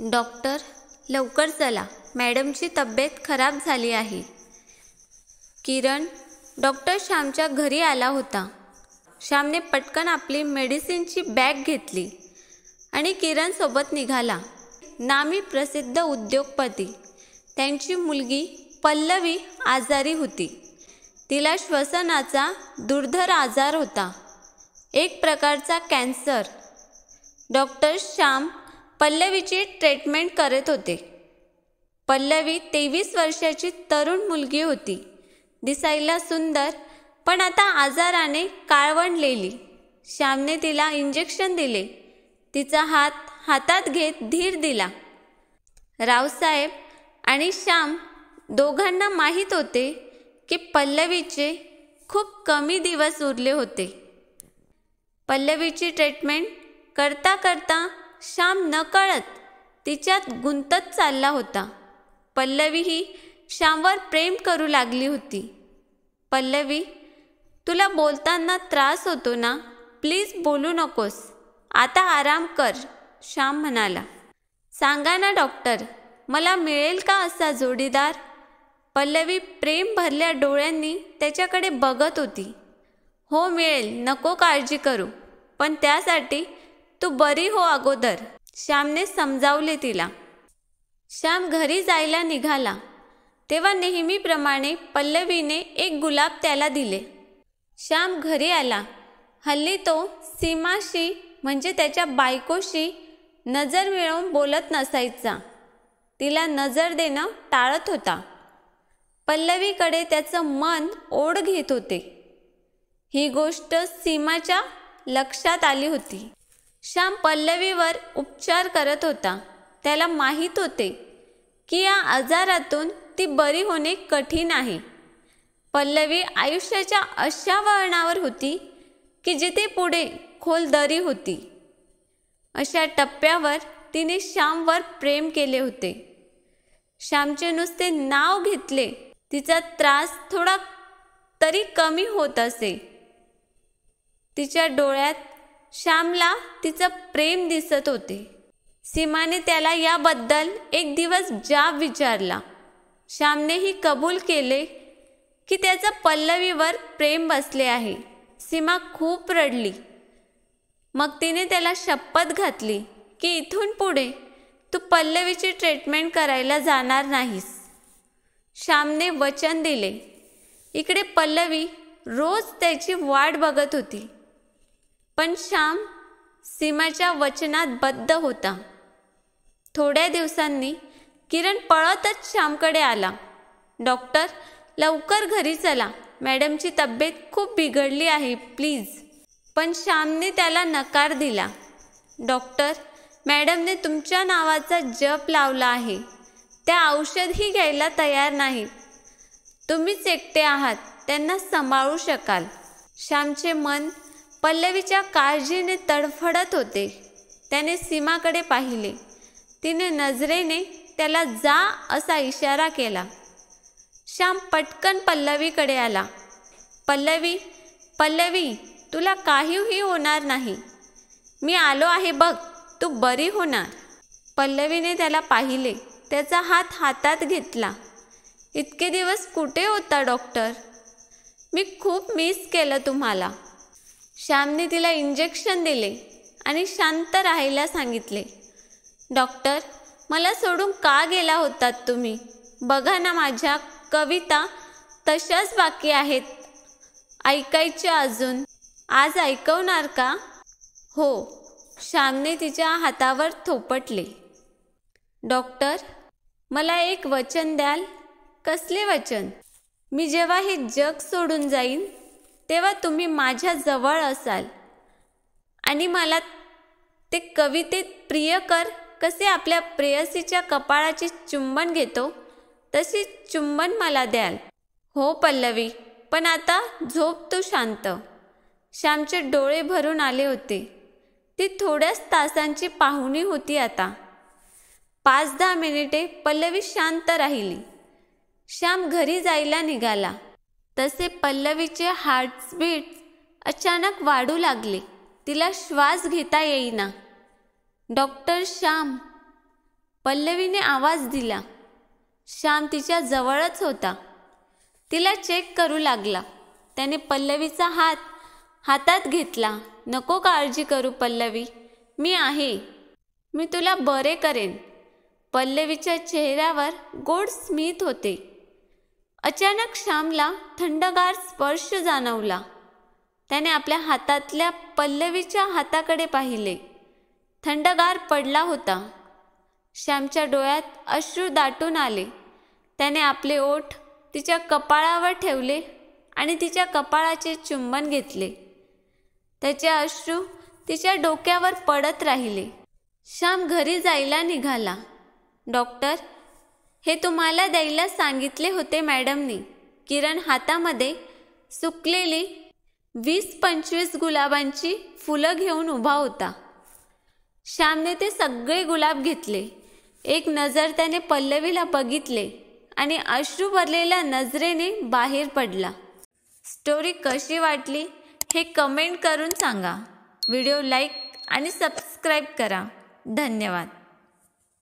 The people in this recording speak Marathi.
डॉक्टर लवकर चला मॅडमची तब्येत खराब झाली आहे किरण डॉक्टर श्यामच्या घरी आला होता श्यामने पटकन आपली मेडिसिनची बॅग घेतली आणि किरणसोबत निघाला नामी प्रसिद्ध उद्योगपती त्यांची मुलगी पल्लवी आजारी होती तिला श्वसनाचा दुर्धर आजार होता एक प्रकारचा कॅन्सर डॉक्टर श्याम पल्लवीची ट्रीटमेंट करत होते पल्लवी तेवीस वर्षाची तरुण मुलगी होती दिसायला सुंदर पण आता आजाराने काळवणलेली श्यामने तिला इंजेक्शन दिले तिचा हात हातात घेत धीर दिला रावसाहेब आणि श्याम दोघांना माहीत होते की पल्लवीचे खूप कमी दिवस उरले होते पल्लवीची ट्रीटमेंट करता करता श्याम नकळत तिच्यात गुंतत चालला होता पल्लवी पल्लवीही श्यामवर प्रेम करू लागली होती पल्लवी तुला बोलताना त्रास होतो ना प्लीज बोलू नकोस आता आराम कर श्याम म्हणाला सांगा ना डॉक्टर मला मिळेल का असा जोडीदार पल्लवी प्रेम भरल्या डोळ्यांनी त्याच्याकडे बघत होती हो मिळेल नको काळजी करू पण त्यासाठी तू बरी हो अगोदर श्यामने समजावले तिला श्याम घरी जायला निघाला तेव्हा नेहमीप्रमाणे पल्लवीने एक गुलाब त्याला दिले श्याम घरी आला हल्ली तो सीमाशी म्हणजे त्याच्या बायकोशी नजर मिळवून बोलत नसायचा तिला नजर देणं टाळत होता पल्लवीकडे त्याचं मन ओढ घेत होते ही गोष्ट सीमाच्या लक्षात आली होती श्याम पल्लवीवर उपचार करत होता त्याला माहीत होते की या आजारातून ती बरी होणे कठीण आहे पल्लवी आयुष्याच्या अशा वळणावर होती की जिथे पुढे खोल दरी होती अशा टप्प्यावर तिने श्यामवर प्रेम केले होते श्यामचे नुसते नाव घेतले तिचा त्रास थोडा तरी कमी होत असे तिच्या डोळ्यात श्यामला तिचं प्रेम दिसत होते सीमाने त्याला याबद्दल एक दिवस जाब विचारला श्यामनेही कबूल केले की त्याचं पल्लवीवर प्रेम बसले आहे सीमा खूप रडली मग तिने त्याला शपथ घातली की इथून पुढे तू पल्लवीची ट्रीटमेंट करायला जाणार नाहीस श्यामने वचन दिले इकडे पल्लवी रोज त्याची वाट बघत होती पण श्याम सीमाच्या वचनात बद्ध होता थोड्या दिवसांनी किरण पळतच श्यामकडे आला डॉक्टर लवकर घरी चला मॅडमची तब्येत खूप बिघडली आहे प्लीज पण श्यामने त्याला नकार दिला डॉक्टर मॅडमने तुमच्या नावाचा जप लावला आहे त्या औषधही घ्यायला तयार नाही तुम्हीच एकटे आहात त्यांना सांभाळू शकाल श्यामचे मन पल्लवीच्या काळजीने तडफडत होते त्याने सीमाकडे पाहिले तिने नजरेने त्याला जा असा इशारा केला श्याम पटकन पल्लवीकडे आला पल्लवी पल्लवी तुला काहीही होणार नाही मी आलो आहे बघ तू बरी होणार पल्लवीने त्याला पाहिले त्याचा हात हातात घेतला इतके दिवस कुठे होता डॉक्टर मी खूप मिस केलं तुम्हाला श्यामने तिला इंजेक्शन दिले आणि शांत राहायला सांगितले डॉक्टर मला सोडून का गेला होतात तुम्ही बघा ना माझ्या कविता तशाच बाकी आहेत ऐकायच्या अजून आज ऐकवणार का हो श्यामने तिच्या हातावर थोपटले डॉक्टर मला एक वचन द्याल कसले वचन मी जेव्हा हे जग सोडून जाईन तेव्हा तुम्ही माझ्या जवळ असाल आणि मला ते कवितेत प्रियकर कसे आपल्या प्रेयसीच्या कपाळाची चुंबन घेतो तशी चुंबन मला द्याल हो पल्लवी पण आता झोप तू शांत श्यामचे डोळे भरून आले होते ती थोड्याच तासांची पाहुणी होती आता पाच दहा मिनिटे पल्लवी शांत राहिली श्याम घरी जायला निघाला तसे पल्लवीचे हार्टबीट अचानक वाढू लागले तिला श्वास घेता येईना डॉक्टर श्याम पल्लवीने आवाज दिला श्याम तिच्या जवळच होता तिला चेक करू लागला त्याने पल्लवीचा हात हातात घेतला नको काळजी करू पल्लवी मी आहे मी तुला बरे करेन पल्लवीच्या चेहऱ्यावर गोड स्मित होते अचानक श्यामला थंडगार स्पर्श जाणवला त्याने आपल्या हातातल्या पल्लवीच्या हाताकडे पाहिले थंडगार पडला होता श्यामच्या डोळ्यात अश्रू दाटून आले त्याने आपले ओठ तिच्या कपाळावर ठेवले आणि तिच्या कपाळाचे चुंबन घेतले त्याचे अश्रू तिच्या डोक्यावर पडत राहिले श्याम घरी जायला निघाला डॉक्टर हे तुम्हाला द्यायला सांगितले होते मॅडमनी किरण हातामध्ये सुकलेली वीस पंचवीस गुलाबांची फुलं घेऊन उभा होता श्यामने ते सगळे गुलाब घेतले एक नजर त्याने पल्लवीला बघितले आणि अश्रू भरलेल्या नजरेने बाहेर पडला स्टोरी कशी वाटली हे कमेंट करून सांगा व्हिडिओ लाईक आणि सबस्क्राईब करा धन्यवाद